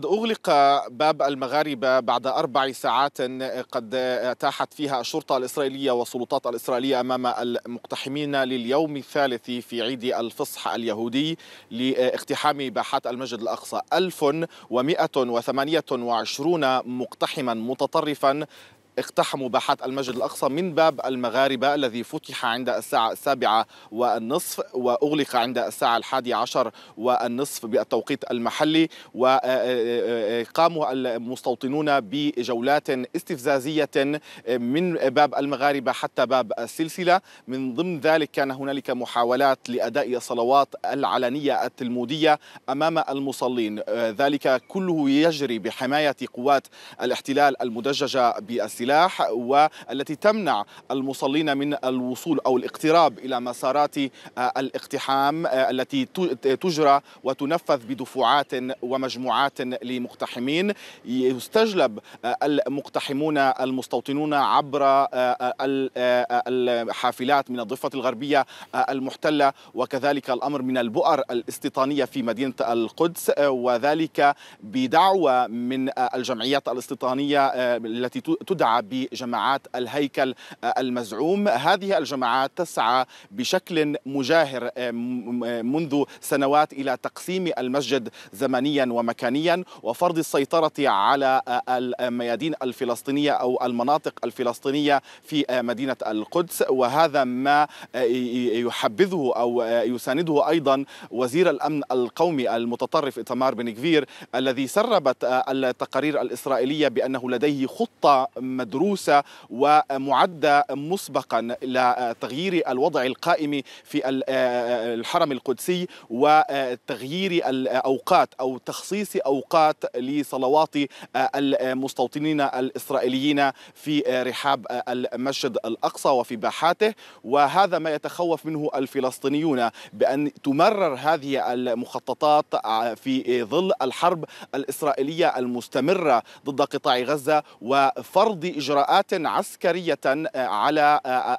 قد أغلق باب المغاربة بعد أربع ساعات قد أتاحت فيها الشرطة الإسرائيلية والسلطات الإسرائيلية أمام المقتحمين لليوم الثالث في عيد الفصح اليهودي لاقتحام باحات المسجد الأقصى 1128 مقتحما متطرفا اقتحموا باحات المسجد الأقصى من باب المغاربة الذي فتح عند الساعة السابعة والنصف وأغلق عند الساعة الحادي عشر والنصف بالتوقيت المحلي وقام المستوطنون بجولات استفزازية من باب المغاربة حتى باب السلسلة من ضمن ذلك كان هنالك محاولات لأداء الصلوات العلنية التلمودية أمام المصلين ذلك كله يجري بحماية قوات الاحتلال المدججة بالسلسلة السلاح والتي تمنع المصلين من الوصول أو الاقتراب إلى مسارات آه، الاقتحام آه، التي تجرى وتنفذ بدفعات ومجموعات لمقتحمين يستجلب آه، المقتحمون المستوطنون عبر الحافلات من الضفة الغربية المحتلة وكذلك الأمر من البؤر الاستيطانية في مدينة القدس وذلك بدعوه من الجمعيات الاستيطانية التي تدعى بجماعات الهيكل آه، المزعوم هذه الجماعات تسعى بشكل مجاهر آه، آه، منذ سنوات إلى تقسيم المسجد زمنيا ومكانيا وفرض السيطرة على الميادين الفلسطينية أو المناطق الفلسطينية في مدينة القدس وهذا ما يحبذه أو يسانده أيضا وزير الأمن القومي المتطرف إتمار بن كفير الذي سربت التقارير الإسرائيلية بأنه لديه خطة مدروسة ومعدة مسبقا لتغيير الوضع القائم في آه، آه، الحرم القدسي وتغيير الأوقات أو تخصيص أوقات لصلوات آه، المستوطنين الإسرائيليين في رحاب المسجد الأقصى وفي باحاته وهذا ما يتخوف منه الفلسطينيون بأن تمرر هذه المخططات في ظل الحرب الإسرائيلية المستمرة ضد قطاع غزة وفرض إجراءات عسكرية آه، على آه،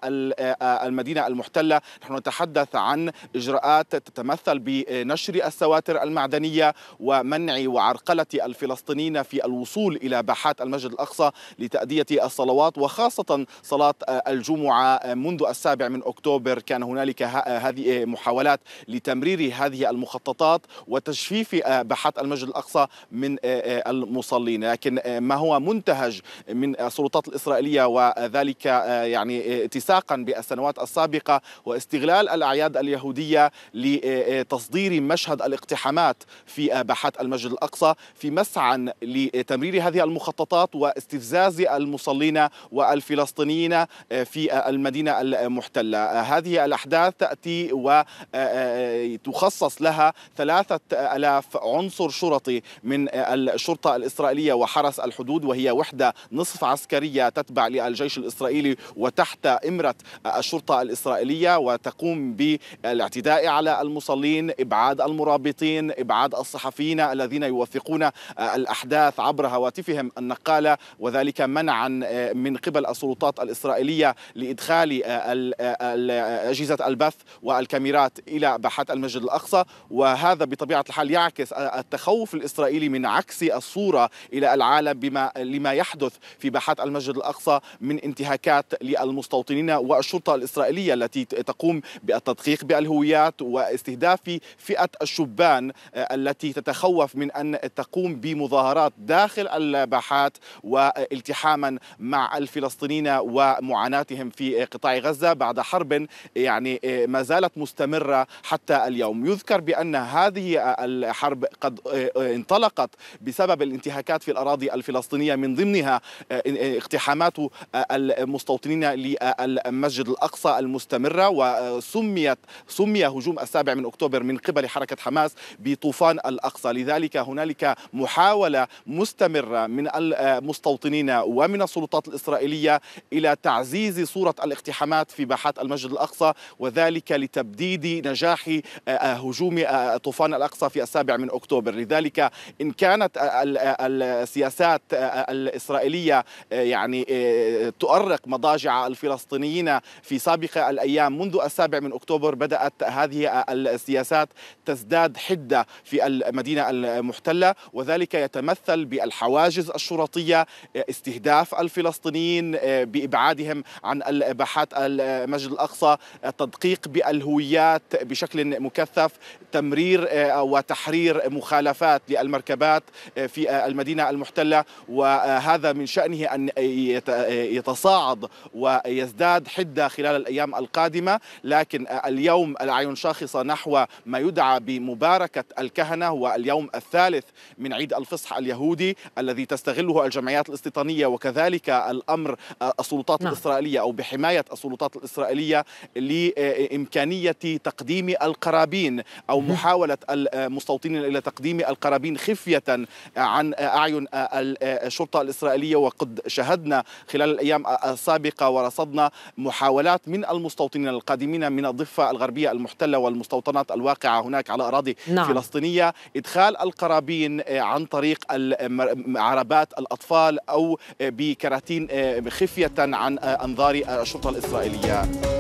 آه، المدينة المحتلة نحن نتحدث عن إجراءات تتمثل بنشر السواتر المعدنية ومنع وعرقلة الفلسطينيين في الوصول إلى باحات المسجد الأقصى لتأدية الصلوات وخاصة صلاة الجمعة منذ السابع من أكتوبر كان هنالك هذه محاولات لتمرير هذه المخططات وتجفيف باحات المسجد الأقصى من المصلين لكن ما هو منتهج من السلطات الإسرائيلية وذلك آه، يعني آه، اتساقا بالسنوات السابقة واستغلال الأعياد اليهودية لتصدير آه، مشهد الاقتحامات في باحات المسجد الأقصى في مسعى لتمرير هذه المخططات واستفزاز المصلين والفلسطينيين في المدينة المحتلة هذه الأحداث تأتي وتخصص لها ثلاثة ألاف عنصر شرطي من الشرطة الإسرائيلية وحرس الحدود وهي وحدة نصف عسكرية عسكرية تتبع للجيش الإسرائيلي وتحت إمرة الشرطة الإسرائيلية وتقوم بالاعتداء على المصلين إبعاد المرابطين إبعاد الصحفيين الذين يوثقون الأحداث عبر هواتفهم النقالة وذلك منعا من قبل السلطات الإسرائيلية لإدخال أجهزة البث والكاميرات إلى باحات المسجد الأقصى وهذا بطبيعة الحال يعكس التخوف الإسرائيلي من عكس الصورة إلى العالم بما لما يحدث في باحات المسجد الأقصى من انتهاكات للمستوطنين والشرطة الإسرائيلية التي تقوم بالتدقيق بالهويات واستهداف فئة الشبان آه، التي تتخوف من أن تقوم بمظاهرات داخل الباحات والتحاما مع الفلسطينيين ومعاناتهم في قطاع غزة بعد حرب يعني آه، ما زالت مستمرة حتى اليوم يذكر بأن هذه آه، الحرب قد انطلقت بسبب الانتهاكات في الأراضي الفلسطينية من ضمنها اقتحامات آه، المستوطنين للمسجد الاقصى المستمره وسميت سمي هجوم السابع من اكتوبر من قبل حركه حماس بطوفان الاقصى لذلك هنالك محاوله مستمره من المستوطنين ومن السلطات الاسرائيليه الى تعزيز صوره الاقتحامات في باحات المسجد الاقصى وذلك لتبديد نجاح آه، هجوم آه، طوفان الاقصى في السابع من اكتوبر لذلك ان كانت السياسات الاسرائيليه آه، يعني آه، آه، تؤرق مضاجع الفلسطينيين في سابق الأيام منذ السابع من أكتوبر بدأت هذه السياسات تزداد حدة في المدينة المحتلة وذلك يتمثل بالحواجز الشرطية استهداف الفلسطينيين بإبعادهم عن الباحات المسجد الأقصى التدقيق بالهويات بشكل مكثف تمرير وتحرير مخالفات للمركبات في المدينة المحتلة وهذا من شأنه أن أن يتصاعد ويزداد حدة خلال الأيام القادمة لكن اليوم الأعين شاخصة نحو ما يدعى بمباركة الكهنة هو اليوم الثالث من عيد الفصح اليهودي الذي تستغله الجمعيات الاستيطانية وكذلك الأمر السلطات نعم. الإسرائيلية أو بحماية السلطات الإسرائيلية لإمكانية تقديم القرابين أو محاولة المستوطنين إلى تقديم القرابين خفية عن أعين الشرطة الإسرائيلية وقد شهدنا خلال الأيام السابقة ورصدنا محاولات من المستوطنين القادمين من الضفة الغربية المحتلة والمستوطنات الواقعة هناك على أراضي نعم. فلسطينية إدخال القرابين آه، عن طريق عربات الأطفال أو آه، بكراتين آه، خفية عن أنظار الشرطة الإسرائيلية